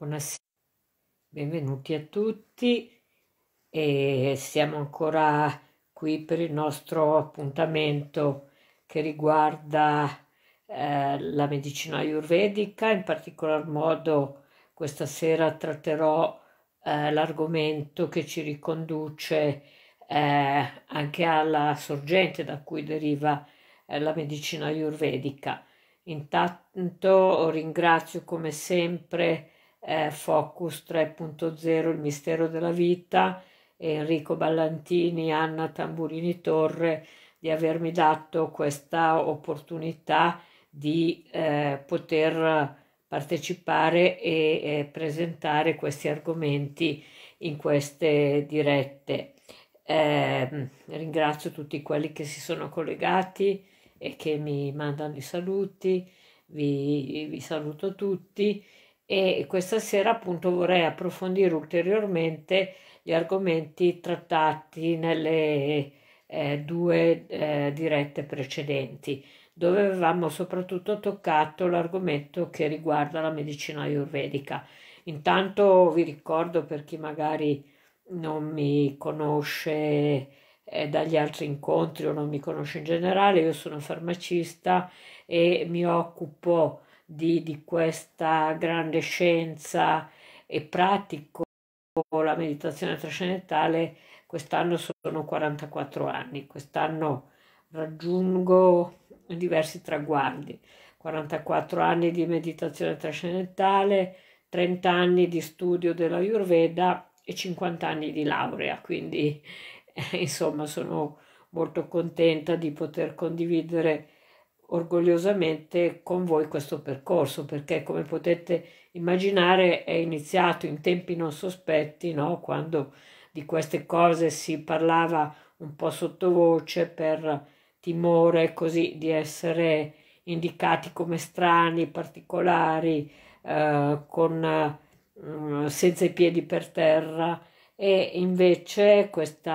Buonasera, benvenuti a tutti e siamo ancora qui per il nostro appuntamento che riguarda eh, la medicina ayurvedica, in particolar modo questa sera tratterò eh, l'argomento che ci riconduce eh, anche alla sorgente da cui deriva eh, la medicina ayurvedica. Intanto ringrazio come sempre eh, Focus 3.0, Il mistero della vita, Enrico Ballantini, Anna Tamburini Torre, di avermi dato questa opportunità di eh, poter partecipare e eh, presentare questi argomenti in queste dirette. Eh, ringrazio tutti quelli che si sono collegati e che mi mandano i saluti, vi, vi saluto tutti e questa sera appunto vorrei approfondire ulteriormente gli argomenti trattati nelle eh, due eh, dirette precedenti dove avevamo soprattutto toccato l'argomento che riguarda la medicina ayurvedica. Intanto vi ricordo per chi magari non mi conosce eh, dagli altri incontri o non mi conosce in generale, io sono farmacista e mi occupo di, di questa grande scienza e pratico la meditazione trascendentale, quest'anno sono 44 anni, quest'anno raggiungo diversi traguardi, 44 anni di meditazione trascendentale, 30 anni di studio della Yurveda e 50 anni di laurea, quindi eh, insomma sono molto contenta di poter condividere orgogliosamente con voi questo percorso perché come potete immaginare è iniziato in tempi non sospetti no? quando di queste cose si parlava un po' sottovoce per timore così di essere indicati come strani, particolari, eh, con, eh, senza i piedi per terra e invece questo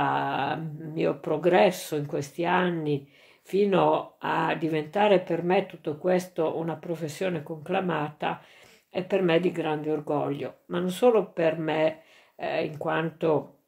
mm, mio progresso in questi anni fino a diventare per me tutto questo una professione conclamata, è per me di grande orgoglio, ma non solo per me eh, in quanto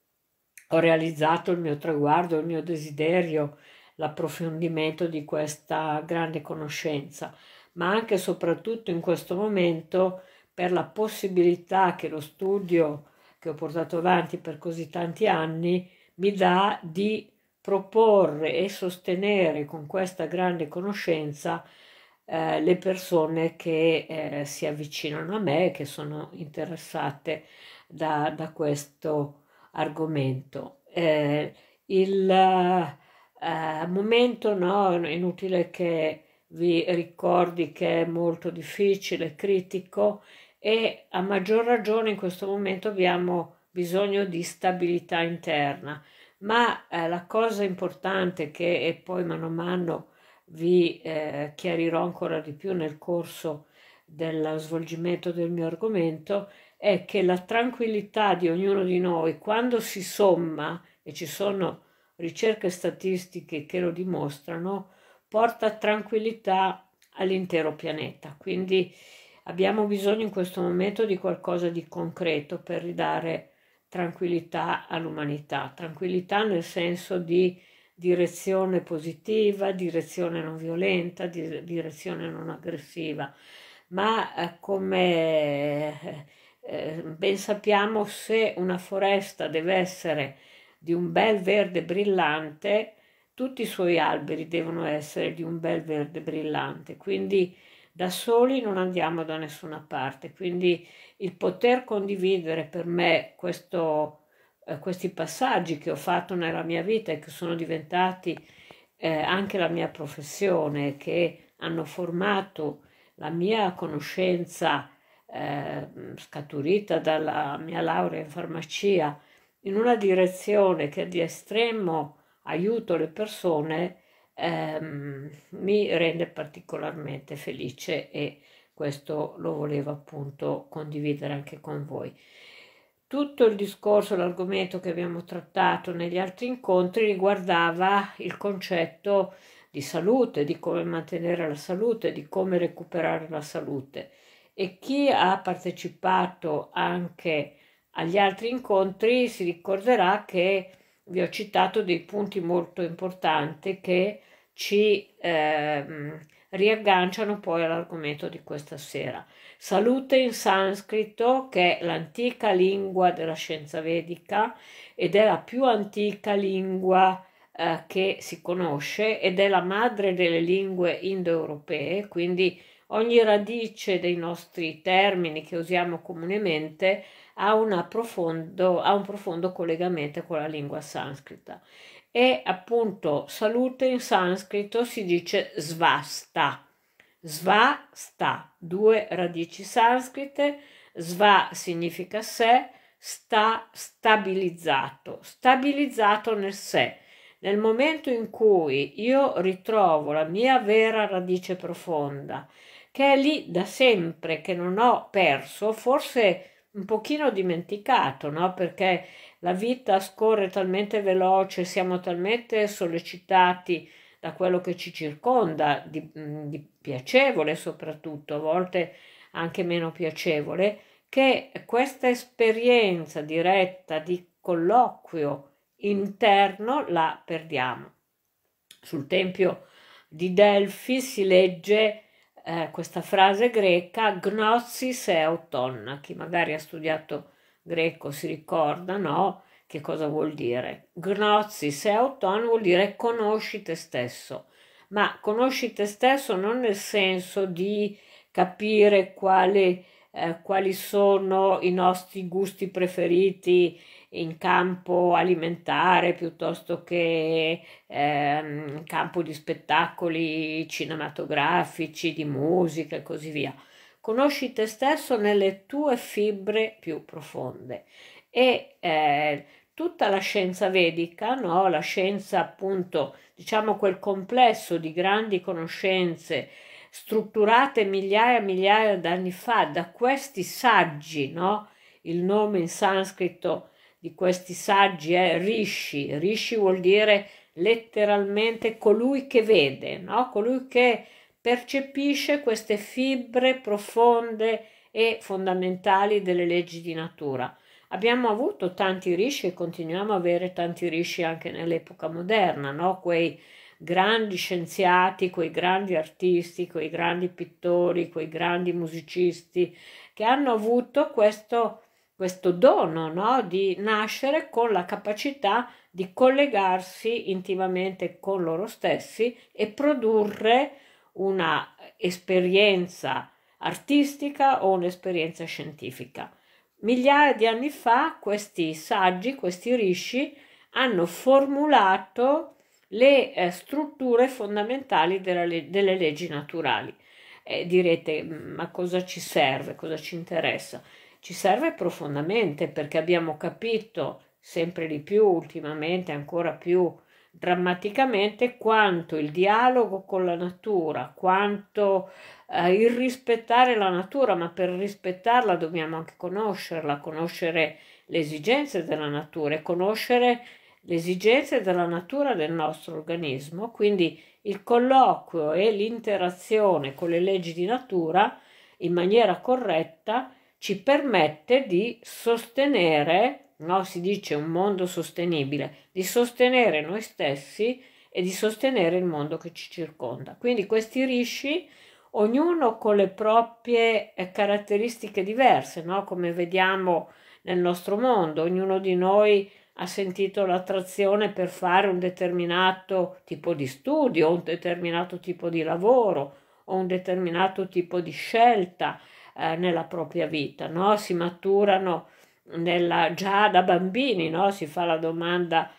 ho realizzato il mio traguardo, il mio desiderio, l'approfondimento di questa grande conoscenza, ma anche e soprattutto in questo momento per la possibilità che lo studio che ho portato avanti per così tanti anni mi dà di proporre e sostenere con questa grande conoscenza eh, le persone che eh, si avvicinano a me, e che sono interessate da, da questo argomento. Eh, il eh, momento, no, è inutile che vi ricordi che è molto difficile, critico e a maggior ragione in questo momento abbiamo bisogno di stabilità interna. Ma eh, la cosa importante che e poi mano a mano vi eh, chiarirò ancora di più nel corso dello svolgimento del mio argomento è che la tranquillità di ognuno di noi quando si somma e ci sono ricerche statistiche che lo dimostrano porta tranquillità all'intero pianeta quindi abbiamo bisogno in questo momento di qualcosa di concreto per ridare tranquillità all'umanità, tranquillità nel senso di direzione positiva, direzione non violenta, direzione non aggressiva, ma eh, come eh, eh, ben sappiamo se una foresta deve essere di un bel verde brillante, tutti i suoi alberi devono essere di un bel verde brillante, quindi da soli non andiamo da nessuna parte, quindi il poter condividere per me questo, eh, questi passaggi che ho fatto nella mia vita e che sono diventati eh, anche la mia professione, che hanno formato la mia conoscenza eh, scaturita dalla mia laurea in farmacia in una direzione che è di estremo aiuto alle persone ehm, mi rende particolarmente felice e questo lo volevo appunto condividere anche con voi. Tutto il discorso, l'argomento che abbiamo trattato negli altri incontri riguardava il concetto di salute, di come mantenere la salute, di come recuperare la salute e chi ha partecipato anche agli altri incontri si ricorderà che vi ho citato dei punti molto importanti che ci eh, riagganciano poi all'argomento di questa sera. Salute in sanscrito, che è l'antica lingua della scienza vedica ed è la più antica lingua eh, che si conosce ed è la madre delle lingue indoeuropee, quindi ogni radice dei nostri termini che usiamo comunemente ha, profondo, ha un profondo collegamento con la lingua sanscrita e appunto salute in sanscrito si dice svasta. Svasta, due radici sanscrite, sva significa sé, sta stabilizzato, stabilizzato nel sé. Nel momento in cui io ritrovo la mia vera radice profonda, che è lì da sempre che non ho perso, forse un pochino dimenticato, no? Perché la vita scorre talmente veloce, siamo talmente sollecitati da quello che ci circonda, di, mm, di piacevole soprattutto, a volte anche meno piacevole, che questa esperienza diretta di colloquio interno la perdiamo. Sul Tempio di Delfi si legge eh, questa frase greca gnosis euton. Chi magari ha studiato greco si ricorda, no? Che cosa vuol dire? Gnosis euton vuol dire conosci te stesso, ma conosci te stesso non nel senso di capire quale, eh, quali sono i nostri gusti preferiti, in campo alimentare piuttosto che ehm, in campo di spettacoli cinematografici, di musica e così via. Conosci te stesso nelle tue fibre più profonde e eh, tutta la scienza vedica, no? la scienza appunto, diciamo quel complesso di grandi conoscenze strutturate migliaia e migliaia di anni fa da questi saggi, no? il nome in sanscrito di questi saggi è Rishi. Rishi vuol dire letteralmente colui che vede, no? colui che percepisce queste fibre profonde e fondamentali delle leggi di natura. Abbiamo avuto tanti rishi e continuiamo a avere tanti rishi anche nell'epoca moderna, no? quei grandi scienziati, quei grandi artisti, quei grandi pittori, quei grandi musicisti che hanno avuto questo questo dono no? di nascere con la capacità di collegarsi intimamente con loro stessi e produrre una esperienza artistica o un'esperienza scientifica. Migliaia di anni fa questi saggi, questi rishi, hanno formulato le eh, strutture fondamentali le- delle leggi naturali. Eh, direte, ma cosa ci serve, cosa ci interessa? ci serve profondamente perché abbiamo capito sempre di più ultimamente, ancora più drammaticamente, quanto il dialogo con la natura, quanto eh, il rispettare la natura, ma per rispettarla dobbiamo anche conoscerla, conoscere le esigenze della natura e conoscere le esigenze della natura del nostro organismo. Quindi il colloquio e l'interazione con le leggi di natura in maniera corretta ci permette di sostenere, no? si dice un mondo sostenibile, di sostenere noi stessi e di sostenere il mondo che ci circonda. Quindi questi risci, ognuno con le proprie eh, caratteristiche diverse, no? come vediamo nel nostro mondo, ognuno di noi ha sentito l'attrazione per fare un determinato tipo di studio, un determinato tipo di lavoro o un determinato tipo di scelta eh, nella propria vita, no? si maturano nella, già da bambini, no? si fa la domanda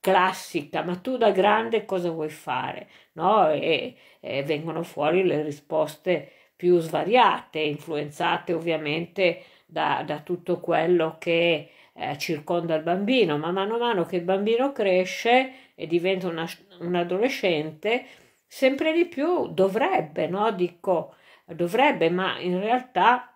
classica, ma tu da grande cosa vuoi fare? No? E, e, vengono fuori le risposte più svariate, influenzate ovviamente da, da tutto quello che eh, circonda il bambino, ma mano a mano che il bambino cresce e diventa una, un adolescente, sempre di più dovrebbe, no? Dico, dovrebbe, ma in realtà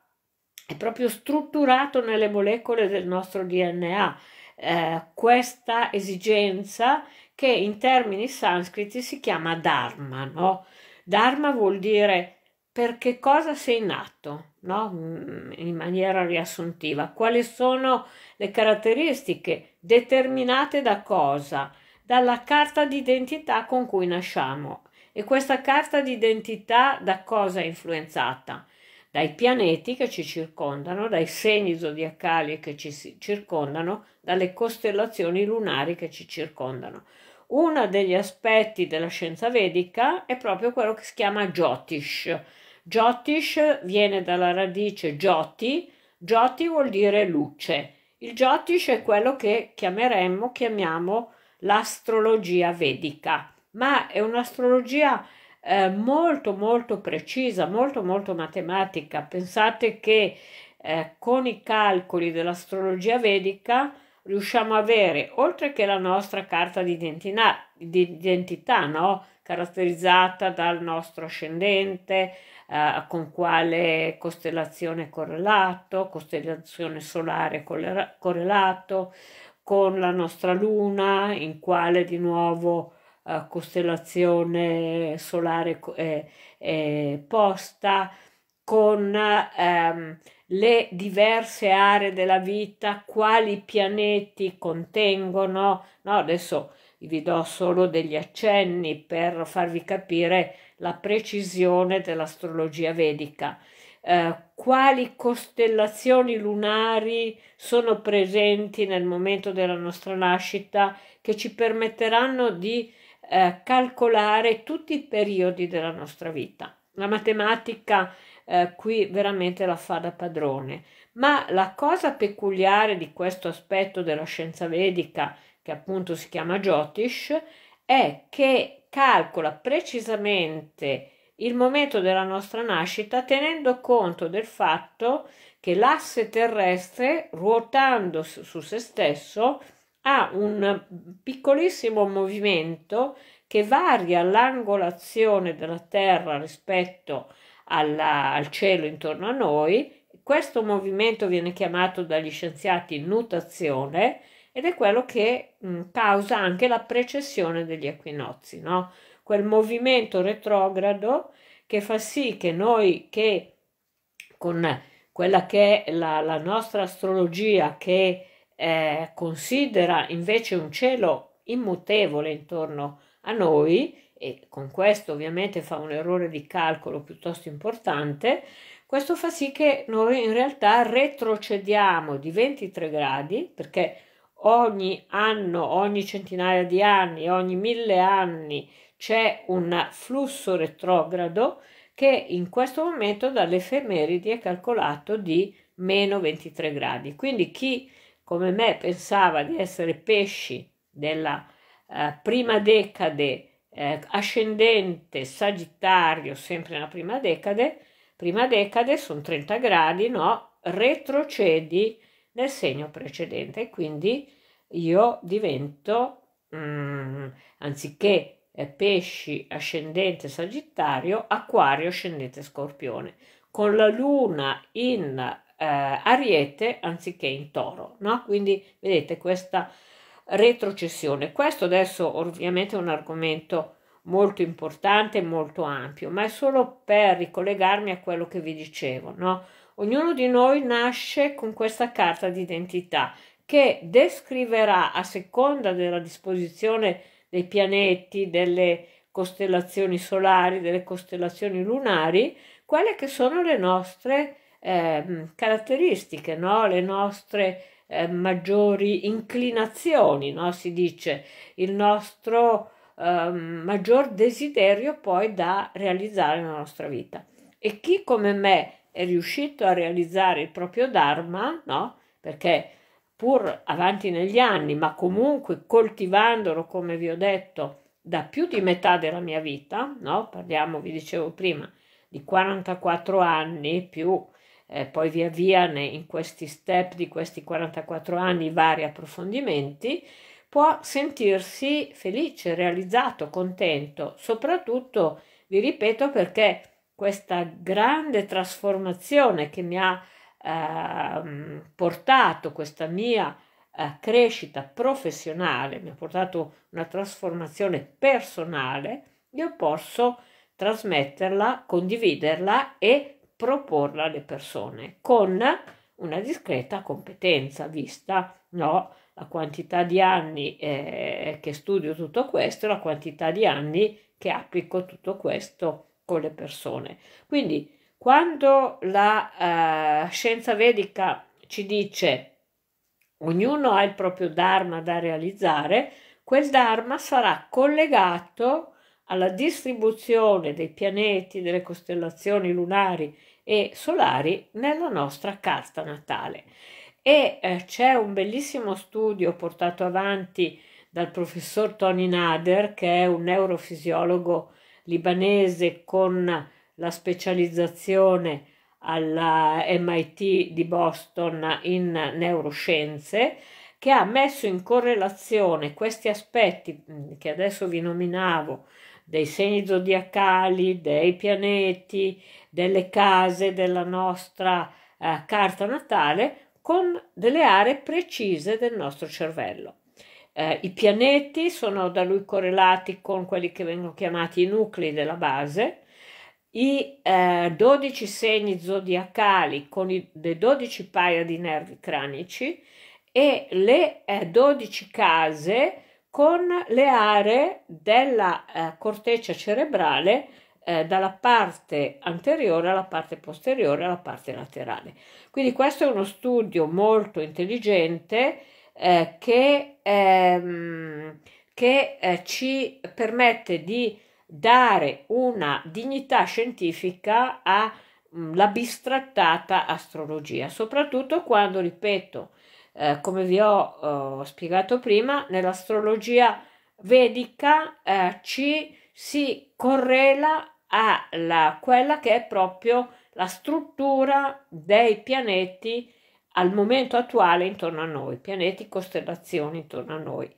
è proprio strutturato nelle molecole del nostro DNA. Eh, questa esigenza che in termini sanscriti si chiama dharma, no? Dharma vuol dire per che cosa sei nato, no? Mm, in maniera riassuntiva, quali sono le caratteristiche determinate da cosa? Dalla carta d'identità con cui nasciamo. E questa carta d'identità da cosa è influenzata? Dai pianeti che ci circondano, dai segni zodiacali che ci circondano, dalle costellazioni lunari che ci circondano. Uno degli aspetti della scienza vedica è proprio quello che si chiama Jyotish. Jyotish viene dalla radice Jyoti, Jyoti vuol dire luce. Il Jyotish è quello che chiameremmo, chiamiamo l'astrologia vedica ma è un'astrologia eh, molto molto precisa, molto molto matematica. Pensate che eh, con i calcoli dell'astrologia vedica riusciamo a avere, oltre che la nostra carta d'identità, d'identità no? caratterizzata dal nostro ascendente, eh, con quale costellazione correlato, costellazione solare correlato, con la nostra luna, in quale di nuovo eh, costellazione solare eh, eh, posta, con ehm, le diverse aree della vita, quali pianeti contengono. No, adesso vi do solo degli accenni per farvi capire la precisione dell'astrologia vedica. Eh, quali costellazioni lunari sono presenti nel momento della nostra nascita che ci permetteranno di eh, calcolare tutti i periodi della nostra vita. La matematica eh, qui veramente la fa da padrone, ma la cosa peculiare di questo aspetto della scienza vedica, che appunto si chiama Jyotish, è che calcola precisamente il momento della nostra nascita tenendo conto del fatto che l'asse terrestre ruotando su se stesso ha un piccolissimo movimento che varia l'angolazione della Terra rispetto alla, al cielo intorno a noi. Questo movimento viene chiamato dagli scienziati nutazione ed è quello che mh, mm, causa anche la precessione degli equinozi, no? quel movimento retrogrado che fa sì che noi che con quella che è la, la nostra astrologia che eh, considera invece un cielo immutevole intorno a noi, e con questo ovviamente fa un errore di calcolo piuttosto importante, questo fa sì che noi in realtà retrocediamo di 23 gradi, perché ogni anno, ogni centinaia di anni, ogni mille anni c'è un flusso retrogrado che in questo momento dall'efemeridi è calcolato di meno 23 gradi. Quindi chi come me pensava di essere pesci della eh, prima decade eh, ascendente sagittario, sempre nella prima decade, prima decade sono 30 gradi, no? Retrocedi nel segno precedente quindi io divento, mm, anziché eh, pesci ascendente sagittario, acquario ascendente scorpione. Con la luna in eh, ariete anziché in toro, no? Quindi vedete questa retrocessione. Questo adesso ovviamente è un argomento molto importante molto ampio, ma è solo per ricollegarmi a quello che vi dicevo, no? Ognuno di noi nasce con questa carta d'identità che descriverà a seconda della disposizione dei pianeti, delle costellazioni solari, delle costellazioni lunari, quelle che sono le nostre eh, caratteristiche, no? le nostre eh, maggiori inclinazioni, no? si dice, il nostro eh, maggior desiderio poi da realizzare nella nostra vita. E chi come me è riuscito a realizzare il proprio Dharma, no? perché pur avanti negli anni, ma comunque coltivandolo, come vi ho detto, da più di metà della mia vita, no? parliamo, vi dicevo prima, di 44 anni più eh, poi via via ne, in questi step di questi 44 anni vari approfondimenti, può sentirsi felice, realizzato, contento, soprattutto, vi ripeto, perché questa grande trasformazione che mi ha eh, portato, questa mia eh, crescita professionale, mi ha portato una trasformazione personale, io posso trasmetterla, condividerla e proporla alle persone con una discreta competenza, vista no, la quantità di anni eh, che studio tutto questo, la quantità di anni che applico tutto questo con le persone. Quindi quando la eh, scienza vedica ci dice ognuno ha il proprio Dharma da realizzare, quel Dharma sarà collegato alla distribuzione dei pianeti, delle costellazioni lunari e solari nella nostra carta natale. E eh, c'è un bellissimo studio portato avanti dal professor Tony Nader, che è un neurofisiologo libanese con la specializzazione alla MIT di Boston in neuroscienze, che ha messo in correlazione questi aspetti mm, che adesso vi nominavo dei segni zodiacali, dei pianeti delle case della nostra eh, carta natale con delle aree precise del nostro cervello. Eh, I pianeti sono da lui correlati con quelli che vengono chiamati i nuclei della base, i eh, 12 segni zodiacali con i, le 12 paia di nervi cranici e le eh, 12 case con le aree della eh, corteccia cerebrale eh, dalla parte anteriore alla parte posteriore alla parte laterale. Quindi questo è uno studio molto intelligente eh, che, ehm, che eh, ci permette di dare una dignità scientifica alla mm, bistrattata astrologia, soprattutto quando, ripeto, eh, come vi ho eh, spiegato prima, nell'astrologia vedica eh, ci si correla a la, quella che è proprio la struttura dei pianeti al momento attuale intorno a noi, pianeti, costellazioni intorno a noi.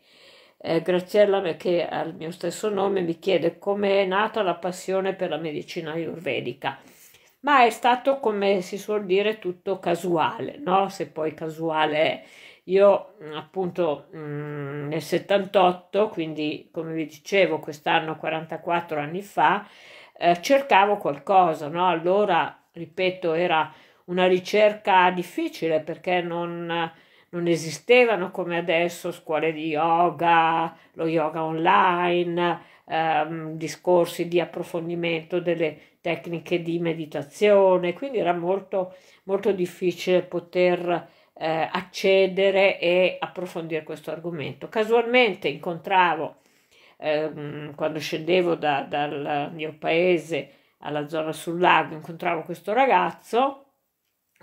Eh, Graziella, che ha il mio stesso nome, mi chiede come è nata la passione per la medicina ayurvedica. Ma è stato, come si suol dire, tutto casuale, no? Se poi casuale è io appunto mh, mm, nel 78, quindi come vi dicevo quest'anno 44 anni fa, eh, cercavo qualcosa, no? Allora, ripeto, era una ricerca difficile perché non, non esistevano come adesso scuole di yoga, lo yoga online, ehm, discorsi di approfondimento delle tecniche di meditazione, quindi era molto, molto difficile poter eh, accedere e approfondire questo argomento. Casualmente incontravo, ehm, quando scendevo da, dal mio paese alla zona sul lago, incontravo questo ragazzo,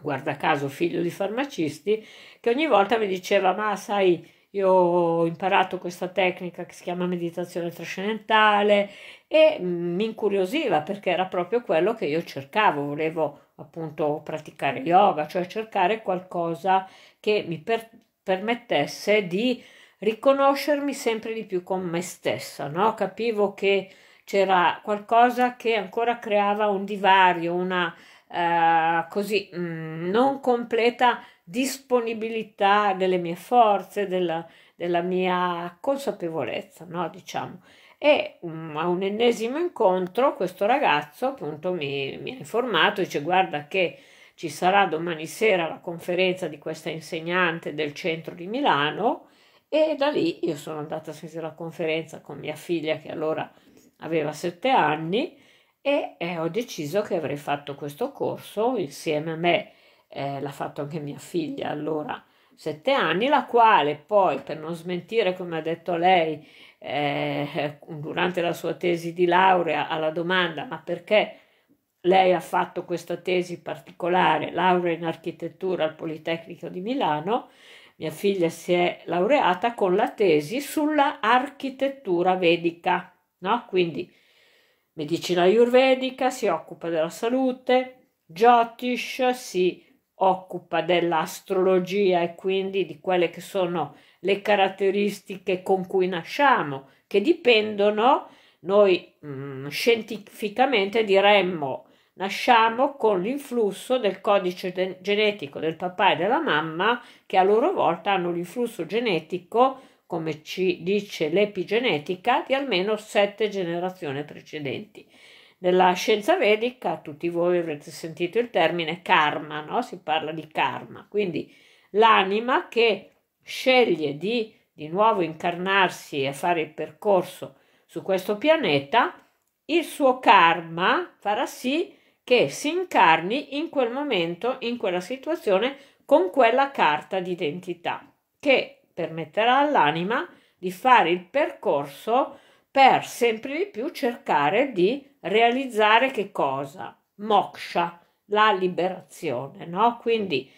guarda caso figlio di farmacisti, che ogni volta mi diceva, ma sai, io ho imparato questa tecnica che si chiama meditazione trascendentale e mm, mi incuriosiva perché era proprio quello che io cercavo, volevo appunto praticare yoga, cioè cercare qualcosa che mi per- permettesse di riconoscermi sempre di più con me stessa, no? Capivo che c'era qualcosa che ancora creava un divario, una eh, così mh, mm, non completa disponibilità delle mie forze, della, della mia consapevolezza, no? Diciamo e mm, a un ennesimo incontro questo ragazzo appunto mi, mi ha informato, e dice guarda che ci sarà domani sera la conferenza di questa insegnante del centro di Milano e da lì io sono andata a sentire la conferenza con mia figlia che allora aveva sette anni e eh, ho deciso che avrei fatto questo corso insieme a me, eh, l'ha fatto anche mia figlia allora sette anni, la quale poi per non smentire come ha detto lei eh, durante la sua tesi di laurea alla domanda ma perché lei ha fatto questa tesi particolare, laurea in architettura al Politecnico di Milano, mia figlia si è laureata con la tesi sulla architettura vedica, no? quindi medicina ayurvedica, si occupa della salute, Jyotish, si occupa dell'astrologia e quindi di quelle che sono le caratteristiche con cui nasciamo, che dipendono, noi mh, mm, scientificamente diremmo, nasciamo con l'influsso del codice de- genetico del papà e della mamma, che a loro volta hanno l'influsso genetico, come ci dice l'epigenetica, di almeno sette generazioni precedenti. Nella scienza vedica tutti voi avrete sentito il termine karma, no? si parla di karma, quindi l'anima che sceglie di di nuovo incarnarsi e fare il percorso su questo pianeta, il suo karma farà sì che si incarni in quel momento, in quella situazione, con quella carta d'identità che permetterà all'anima di fare il percorso per sempre di più cercare di realizzare che cosa? Moksha, la liberazione, no? Quindi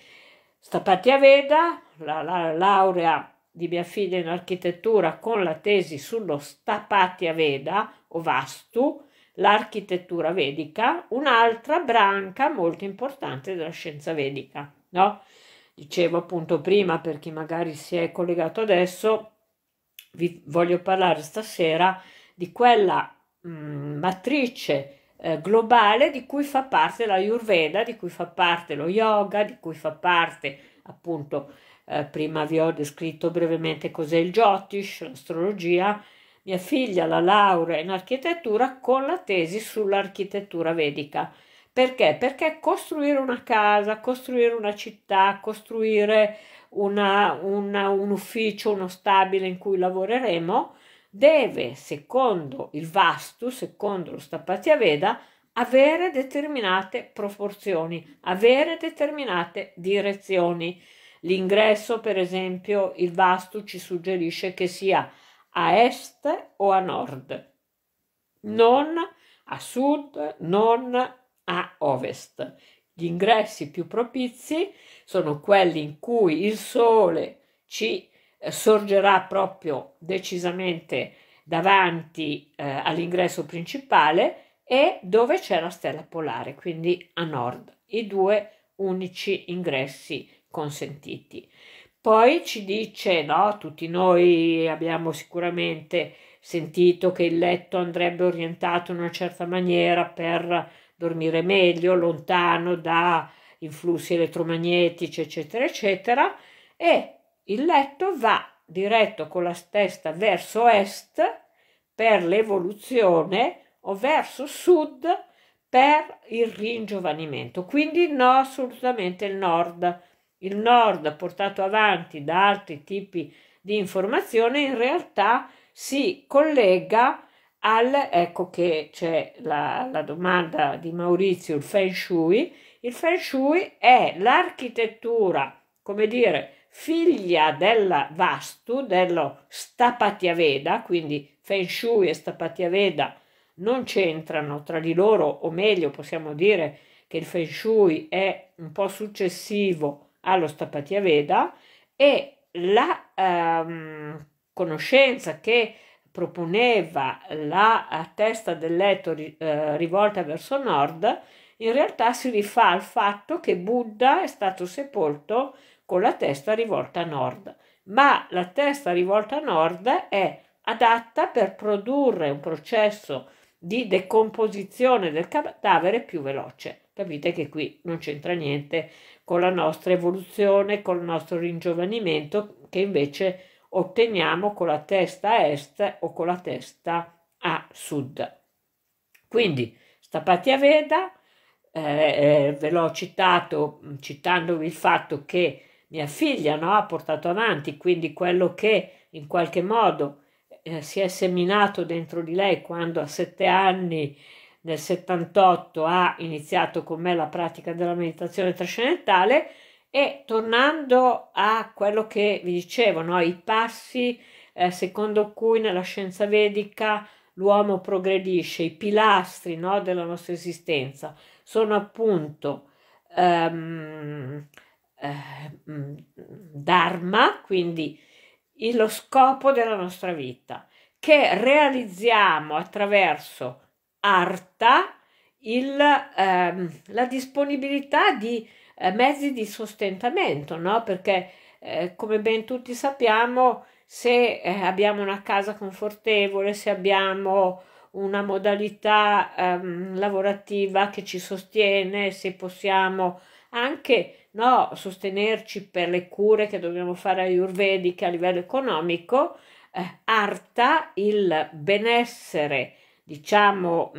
Stapatia Veda, la, la laurea di mia figlia in architettura con la tesi sullo Stapatia Veda o Vastu, l'architettura vedica, un'altra branca molto importante della scienza vedica, no? Dicevo appunto prima per chi magari si è collegato adesso, vi voglio parlare stasera di quella mh, mm, matrice eh, globale di cui fa parte la Yurveda, di cui fa parte lo yoga, di cui fa parte appunto eh, prima vi ho descritto brevemente cos'è il Jyotish, l'astrologia. Mia figlia la laurea in architettura con la tesi sull'architettura vedica. Perché? Perché costruire una casa, costruire una città, costruire una, una, un ufficio, uno stabile in cui lavoreremo, deve, secondo il Vastu, secondo lo Stapatyaveda, avere determinate proporzioni, avere determinate direzioni. L'ingresso, per esempio, il Vastu ci suggerisce che sia a est o a nord, non a sud, non a ovest. Gli ingressi più propizi sono quelli in cui il sole ci eh, sorgerà proprio decisamente davanti eh, all'ingresso principale e dove c'è la stella polare, quindi a nord, i due unici ingressi consentiti. Poi ci dice, no, tutti noi abbiamo sicuramente sentito che il letto andrebbe orientato in una certa maniera per dormire meglio, lontano da influssi elettromagnetici, eccetera, eccetera, e il letto va diretto con la testa verso est per l'evoluzione o verso sud per il ringiovanimento. Quindi no, assolutamente il nord. Il nord portato avanti da altri tipi di informazione in realtà si collega a al, ecco che c'è la, la domanda di Maurizio, il Feng Shui. Il Feng Shui è l'architettura, come dire, figlia della Vastu, dello Stapatiaveda, quindi Feng Shui e Stapatiaveda non c'entrano tra di loro, o meglio possiamo dire che il Feng Shui è un po' successivo allo Stapatiaveda e la ehm, conoscenza che proponeva la testa del letto eh, rivolta verso nord, in realtà si rifà al fatto che Buddha è stato sepolto con la testa rivolta a nord, ma la testa rivolta a nord è adatta per produrre un processo di decomposizione del cadavere più veloce. Capite che qui non c'entra niente con la nostra evoluzione, con il nostro ringiovanimento, che invece otteniamo con la testa a est o con la testa a sud. Quindi Stapatia Veda, eh, eh, ve l'ho citato mm, citandovi il fatto che mia figlia no, ha portato avanti, quindi quello che in qualche modo eh, si è seminato dentro di lei quando a sette anni nel 78 ha iniziato con me la pratica della meditazione trascendentale, e tornando a quello che vi dicevo, no? i passi eh, secondo cui nella scienza vedica l'uomo progredisce, i pilastri no, della nostra esistenza sono appunto ehm, eh, Dharma, quindi lo scopo della nostra vita, che realizziamo attraverso arta il, ehm, la disponibilità di eh, mezzi di sostentamento, no? Perché eh, come ben tutti sappiamo, se eh, abbiamo una casa confortevole, se abbiamo una modalità ehm, lavorativa che ci sostiene, se possiamo anche no, sostenerci per le cure che dobbiamo fare ayurvediche a livello economico, eh, arta il benessere diciamo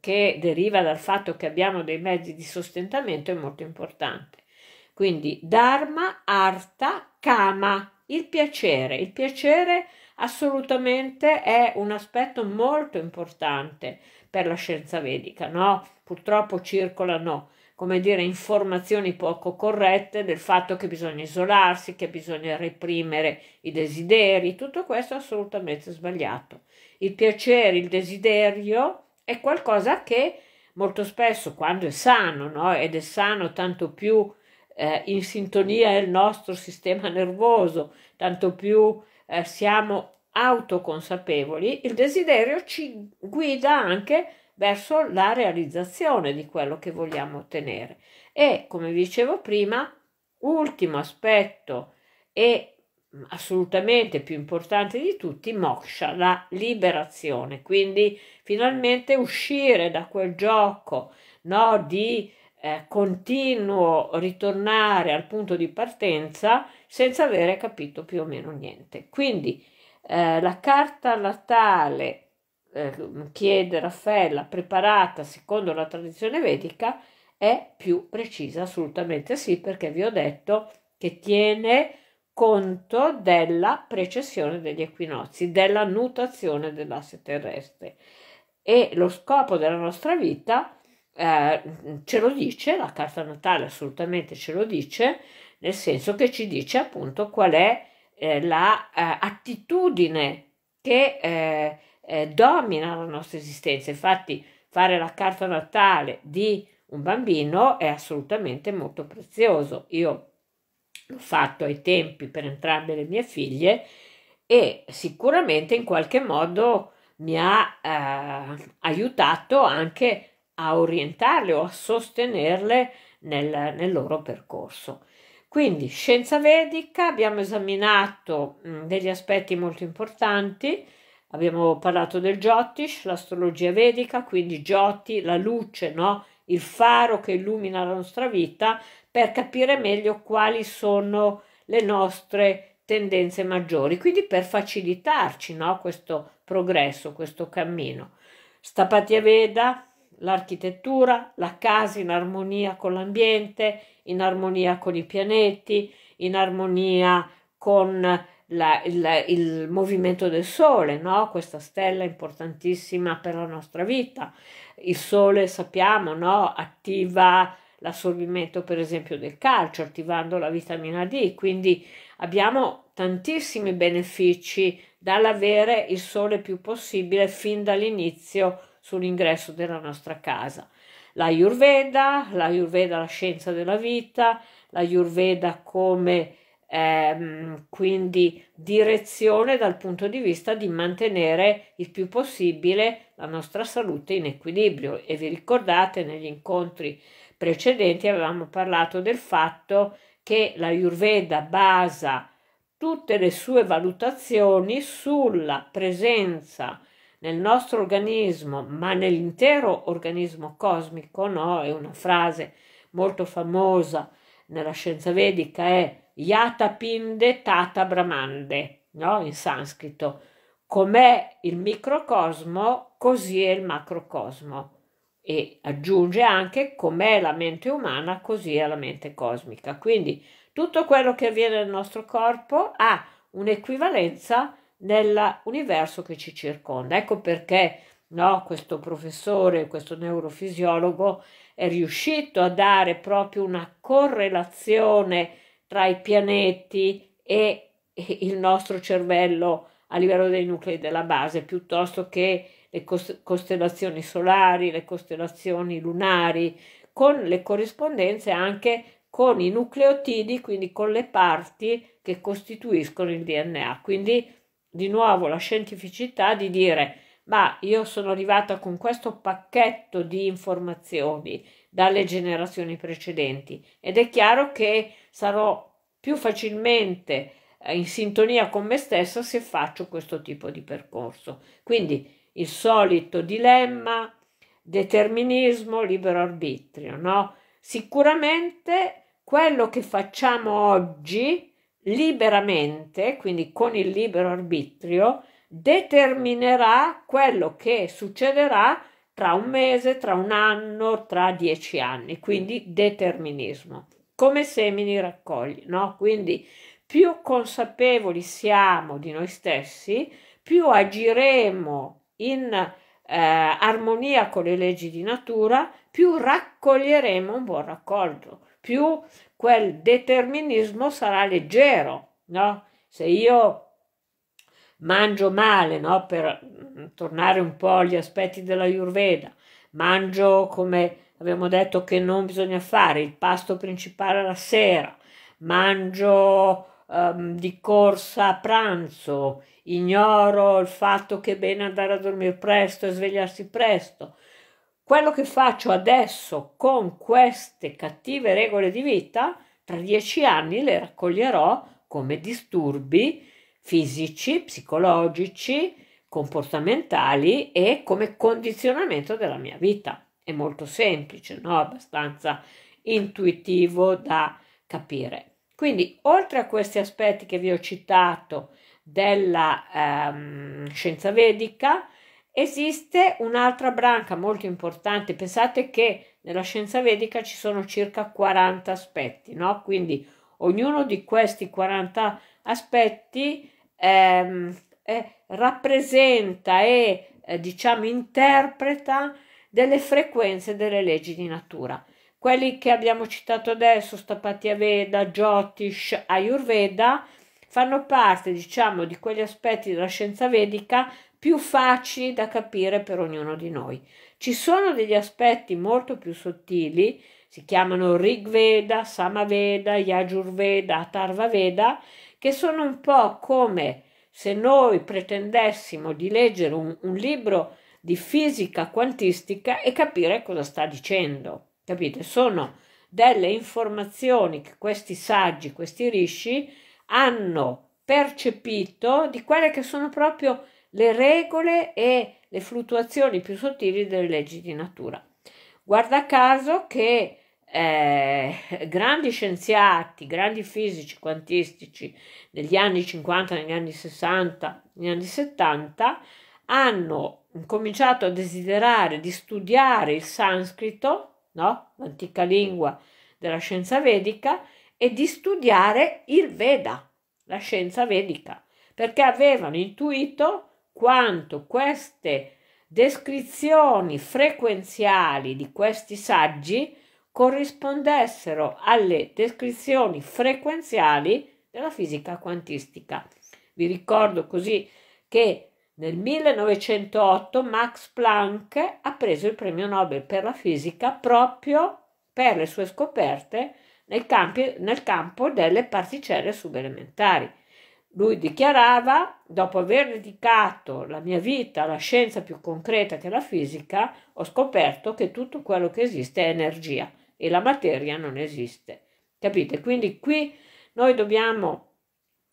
che deriva dal fatto che abbiamo dei mezzi di sostentamento è molto importante. Quindi Dharma, Arta, Kama, il piacere. Il piacere assolutamente è un aspetto molto importante per la scienza vedica, no? Purtroppo circolano come dire, informazioni poco corrette del fatto che bisogna isolarsi, che bisogna reprimere i desideri, tutto questo è assolutamente sbagliato il piacere, il desiderio è qualcosa che molto spesso quando è sano, no? ed è sano tanto più eh, in sintonia il nostro sistema nervoso, tanto più eh, siamo autoconsapevoli, il desiderio ci guida anche verso la realizzazione di quello che vogliamo ottenere. E come dicevo prima, ultimo aspetto e assolutamente più importante di tutti, moksha, la liberazione. Quindi finalmente uscire da quel gioco no, di eh, continuo ritornare al punto di partenza senza avere capito più o meno niente. Quindi eh, la carta natale, eh, chiede Raffaella, preparata secondo la tradizione vedica, è più precisa, assolutamente sì, perché vi ho detto che tiene conto della precessione degli equinozi, della nutazione dell'asse terrestre. E lo scopo della nostra vita eh, ce lo dice, la carta natale assolutamente ce lo dice, nel senso che ci dice appunto qual è eh, la eh, attitudine che eh, eh, domina la nostra esistenza. Infatti fare la carta natale di un bambino è assolutamente molto prezioso. Io l'ho fatto ai tempi per entrambe le mie figlie e sicuramente in qualche modo mi ha eh, aiutato anche a orientarle o a sostenerle nel, nel, loro percorso. Quindi scienza vedica, abbiamo esaminato mh, degli aspetti molto importanti, abbiamo parlato del Jyotish, l'astrologia vedica, quindi Jyoti, la luce, no? il faro che illumina la nostra vita per capire meglio quali sono le nostre tendenze maggiori, quindi per facilitarci no, questo progresso, questo cammino. Stapatia Veda, l'architettura, la casa in armonia con l'ambiente, in armonia con i pianeti, in armonia con la, il, il, movimento del Sole, no? questa stella importantissima per la nostra vita. Il Sole, sappiamo, no? attiva l'assorbimento per esempio del calcio, attivando la vitamina D, quindi abbiamo tantissimi benefici dall'avere il sole più possibile fin dall'inizio sull'ingresso della nostra casa. La Ayurveda, la Ayurveda la scienza della vita, la Ayurveda come ehm, quindi direzione dal punto di vista di mantenere il più possibile la nostra salute in equilibrio. E vi ricordate negli incontri precedenti avevamo parlato del fatto che la Yurveda basa tutte le sue valutazioni sulla presenza nel nostro organismo, ma nell'intero organismo cosmico, no? È una frase molto famosa nella scienza vedica, è Yatapinde Tata Brahmande, no? in sanscrito. Com'è il microcosmo, così è il macrocosmo. E aggiunge anche com'è la mente umana, così è la mente cosmica. Quindi tutto quello che avviene nel nostro corpo ha un'equivalenza nell'universo che ci circonda. Ecco perché no, questo professore, questo neurofisiologo è riuscito a dare proprio una correlazione tra i pianeti e il nostro cervello a livello dei nuclei della base, piuttosto che le costellazioni solari, le costellazioni lunari, con le corrispondenze anche con i nucleotidi, quindi con le parti che costituiscono il DNA. Quindi di nuovo la scientificità di dire ma io sono arrivata con questo pacchetto di informazioni dalle generazioni precedenti ed è chiaro che sarò più facilmente eh, in sintonia con me stessa se faccio questo tipo di percorso. Quindi il solito dilemma, determinismo, libero arbitrio, no? Sicuramente quello che facciamo oggi liberamente, quindi con il libero arbitrio, determinerà quello che succederà tra un mese, tra un anno, tra dieci anni, quindi mm. determinismo. Come semini raccogli, no? Quindi più consapevoli siamo di noi stessi, più agiremo in eh, armonia con le leggi di natura, più raccoglieremo un buon raccolto, più quel determinismo sarà leggero, no? Se io mangio male, no? per mm, tornare un po' agli aspetti della Yurveda, mangio come abbiamo detto che non bisogna fare, il pasto principale la sera, mangio um, di corsa a pranzo, ignoro il fatto che è bene andare a dormire presto e svegliarsi presto. Quello che faccio adesso con queste cattive regole di vita, tra dieci anni le raccoglierò come disturbi fisici, psicologici, comportamentali e come condizionamento della mia vita. È molto semplice, no? abbastanza intuitivo da capire. Quindi, oltre a questi aspetti che vi ho citato della ehm, scienza vedica, esiste un'altra branca molto importante. Pensate che nella scienza vedica ci sono circa 40 aspetti, no? Quindi ognuno di questi 40 aspetti aspetti ehm, eh, rappresenta e eh, diciamo interpreta delle frequenze delle leggi di natura. Quelli che abbiamo citato adesso, Stapatia Veda, Jyotish, Ayurveda, fanno parte, diciamo, di quegli aspetti della scienza vedica più facili da capire per ognuno di noi. Ci sono degli aspetti molto più sottili, si chiamano Rig Veda, Samaveda, Yajurveda, Atarva Veda, che sono un po' come se noi pretendessimo di leggere un, un libro di fisica quantistica e capire cosa sta dicendo. Capite? Sono delle informazioni che questi saggi, questi risci hanno percepito di quelle che sono proprio le regole e le fluttuazioni più sottili delle leggi di natura. Guarda caso che eh, grandi scienziati, grandi fisici quantistici degli anni 50, negli anni 60, negli anni 70 hanno cominciato a desiderare di studiare il sanscrito, no? l'antica lingua della scienza vedica, e di studiare il Veda, la scienza vedica, perché avevano intuito quanto queste descrizioni frequenziali di questi saggi corrispondessero alle descrizioni frequenziali della fisica quantistica. Vi ricordo così che nel 1908 Max Planck ha preso il premio Nobel per la fisica proprio per le sue scoperte nel, campi, nel campo delle particelle subelementari. Lui dichiarava, dopo aver dedicato la mia vita alla scienza più concreta che è la fisica, ho scoperto che tutto quello che esiste è energia e la materia non esiste. Capite? Quindi qui noi dobbiamo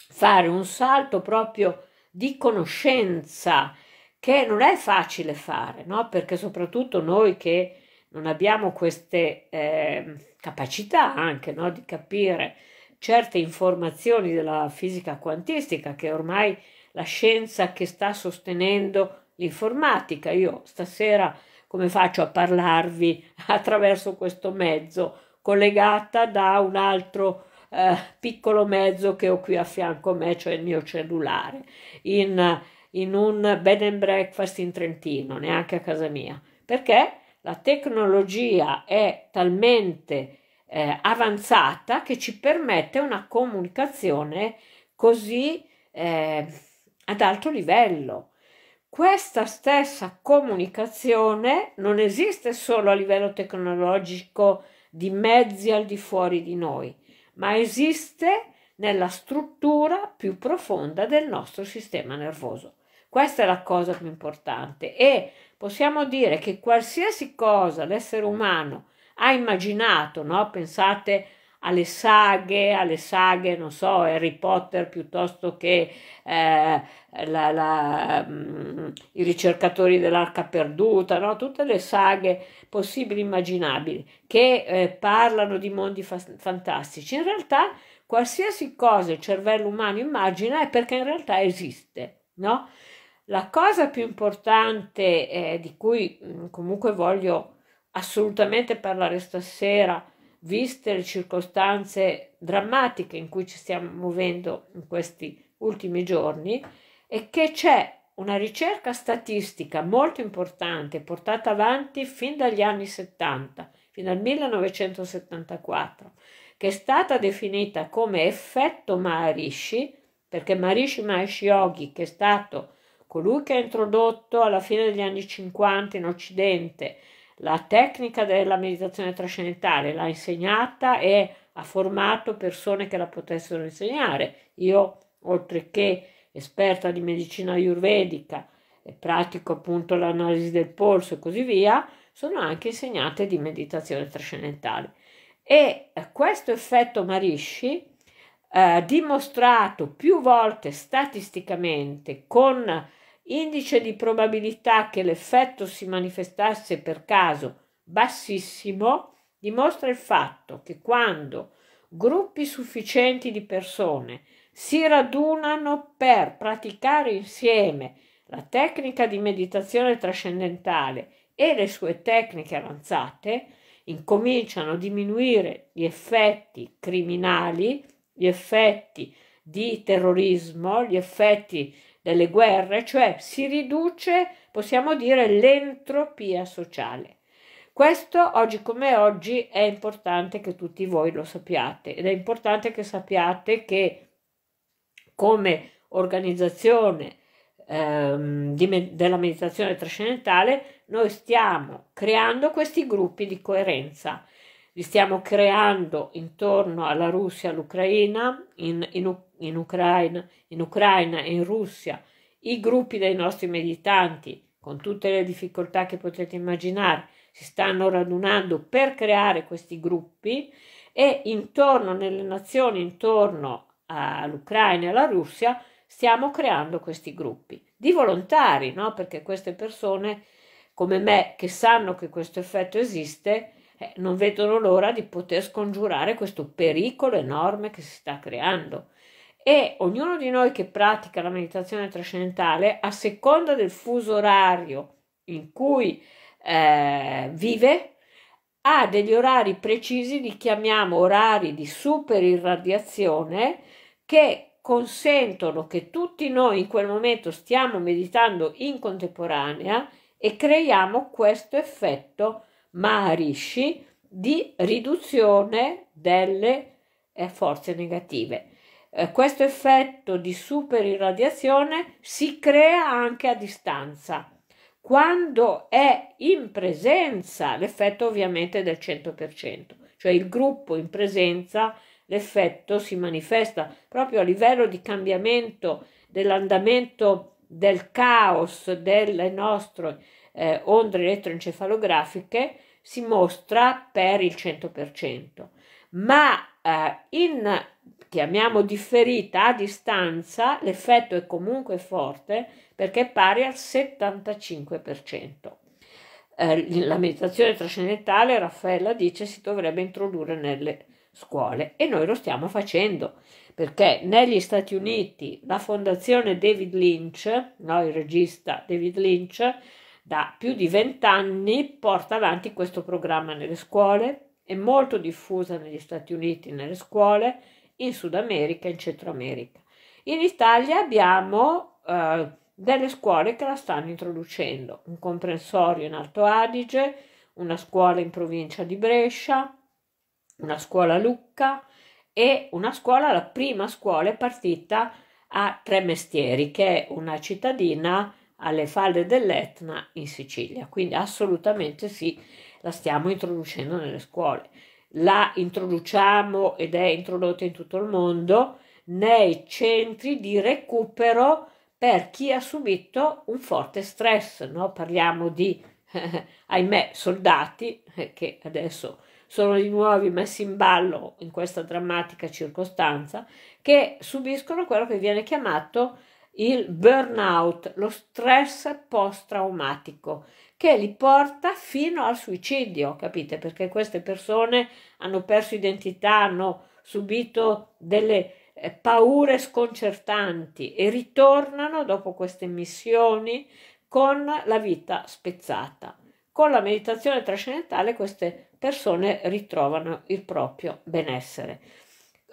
fare un salto proprio di conoscenza che non è facile fare, no? Perché soprattutto noi che non abbiamo queste eh, capacità anche no? di capire certe informazioni della fisica quantistica che ormai la scienza che sta sostenendo l'informatica. Io stasera come faccio a parlarvi attraverso questo mezzo, collegata da un altro eh, piccolo mezzo che ho qui a fianco a me, cioè il mio cellulare, in, in un bed and breakfast in Trentino, neanche a casa mia, perché la tecnologia è talmente eh, avanzata che ci permette una comunicazione così eh, ad alto livello questa stessa comunicazione non esiste solo a livello tecnologico di mezzi al di fuori di noi, ma esiste nella struttura più profonda del nostro sistema nervoso. Questa è la cosa più importante e possiamo dire che qualsiasi cosa l'essere umano ha immaginato, no? pensate alle saghe, alle saghe, non so, Harry Potter piuttosto che eh, la, la, mh, mm, i ricercatori dell'arca perduta, no? tutte le saghe possibili, immaginabili, che eh, parlano di mondi fa fantastici. In realtà qualsiasi cosa il cervello umano immagina è perché in realtà esiste, no? La cosa più importante eh, di cui mh, mm, comunque voglio assolutamente parlare stasera, viste le circostanze drammatiche in cui ci stiamo muovendo in questi ultimi giorni, è che c'è una ricerca statistica molto importante portata avanti fin dagli anni 70, fino al 1974, che è stata definita come effetto Maharishi, perché Maharishi Mahesh Yogi, che è stato colui che ha introdotto alla fine degli anni 50 in Occidente la tecnica della meditazione trascendentale l'ha insegnata e ha formato persone che la potessero insegnare. Io, oltre che esperta di medicina ayurvedica, pratico appunto l'analisi del polso e così via, sono anche insegnate di meditazione trascendentale. E eh, questo effetto Marisci, eh, dimostrato più volte statisticamente con indice di probabilità che l'effetto si manifestasse per caso bassissimo, dimostra il fatto che quando gruppi sufficienti di persone si radunano per praticare insieme la tecnica di meditazione trascendentale e le sue tecniche avanzate, incominciano a diminuire gli effetti criminali, gli effetti di terrorismo, gli effetti delle guerre, cioè si riduce, possiamo dire, l'entropia sociale. Questo oggi come oggi è importante che tutti voi lo sappiate ed è importante che sappiate che come organizzazione ehm, di, della meditazione trascendentale noi stiamo creando questi gruppi di coerenza li stiamo creando intorno alla Russia, all'Ucraina, in, in, in, Ucraina, in Ucraina e in Russia, i gruppi dei nostri meditanti, con tutte le difficoltà che potete immaginare, si stanno radunando per creare questi gruppi e intorno nelle nazioni intorno all'Ucraina e alla Russia stiamo creando questi gruppi di volontari, no? perché queste persone come me che sanno che questo effetto esiste, eh, non vedono l'ora di poter scongiurare questo pericolo enorme che si sta creando. E ognuno di noi che pratica la meditazione trascendentale, a seconda del fuso orario in cui eh, vive, ha degli orari precisi, li chiamiamo orari di super irradiazione, che consentono che tutti noi in quel momento stiamo meditando in contemporanea e creiamo questo effetto Maharishi di riduzione delle eh, forze negative. Eh, questo effetto di superirradiazione si crea anche a distanza. Quando è in presenza, l'effetto ovviamente è del 100%, cioè il gruppo in presenza, l'effetto si manifesta proprio a livello di cambiamento dell'andamento del caos delle nostre eh, onde elettroencefalografiche si mostra per il 100%, ma eh, in chiamiamo differita a distanza l'effetto è comunque forte perché è pari al 75%. Eh, la meditazione trascendentale, Raffaella dice, si dovrebbe introdurre nelle scuole e noi lo stiamo facendo perché negli Stati Uniti la fondazione David Lynch, no, il regista David Lynch, da più di vent'anni porta avanti questo programma nelle scuole, è molto diffusa negli Stati Uniti nelle scuole, in Sud America, in Centro America. In Italia abbiamo eh, delle scuole che la stanno introducendo, un comprensorio in Alto Adige, una scuola in provincia di Brescia, una scuola a Lucca e una scuola, la prima scuola è partita a Tre Mestieri, che è una cittadina alle falde dell'Etna in Sicilia. Quindi assolutamente sì, la stiamo introducendo nelle scuole. La introduciamo ed è introdotta in tutto il mondo nei centri di recupero per chi ha subito un forte stress. No? Parliamo di, eh, ahimè, soldati eh, che adesso sono di nuovo messi in ballo in questa drammatica circostanza, che subiscono quello che viene chiamato il burnout, lo stress post-traumatico che li porta fino al suicidio, capite? Perché queste persone hanno perso identità, hanno subito delle eh, paure sconcertanti e ritornano dopo queste missioni con la vita spezzata. Con la meditazione trascendentale queste persone ritrovano il proprio benessere.